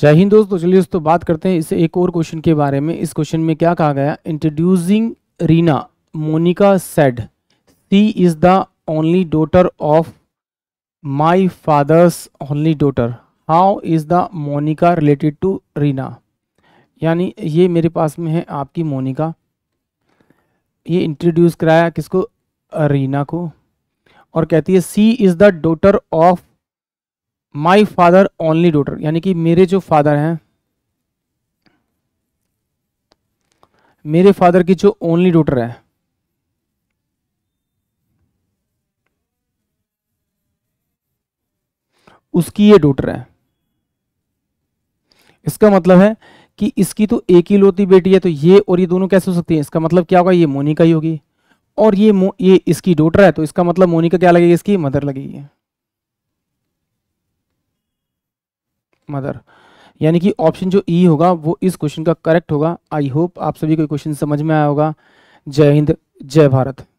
जय हिंद दोस्तों चलिए दोस्तों बात करते हैं इस एक और क्वेश्चन के बारे में इस क्वेश्चन में क्या कहा गया introducing Reena Monica said she is the only daughter of my father's only daughter how is the Monica related to Reena यानी ये मेरे पास में है आपकी मोनिका ये इंट्रोड्यूस कराया किसको रीना को और कहती है she is the daughter of my father only daughter यानी कि मेरे जो फादर हैं मेरे फादर की जो ओनली डॉटर है उसकी ये डॉटर है इसका मतलब है कि इसकी तो एक ही लोती बेटी है तो ये और ये दोनों कैसे हो सकती है इसका मतलब क्या होगा ये मोनिका ही होगी और ये ये इसकी डॉटर है तो इसका मतलब मोनिका क्या लगेगी इसकी मदर लगेगी मदर यानी कि ऑप्शन जो ई e होगा वो इस क्वेश्चन का करेक्ट होगा आई होप आप सभी को क्वेश्चन समझ में आया होगा जय हिंद जय भारत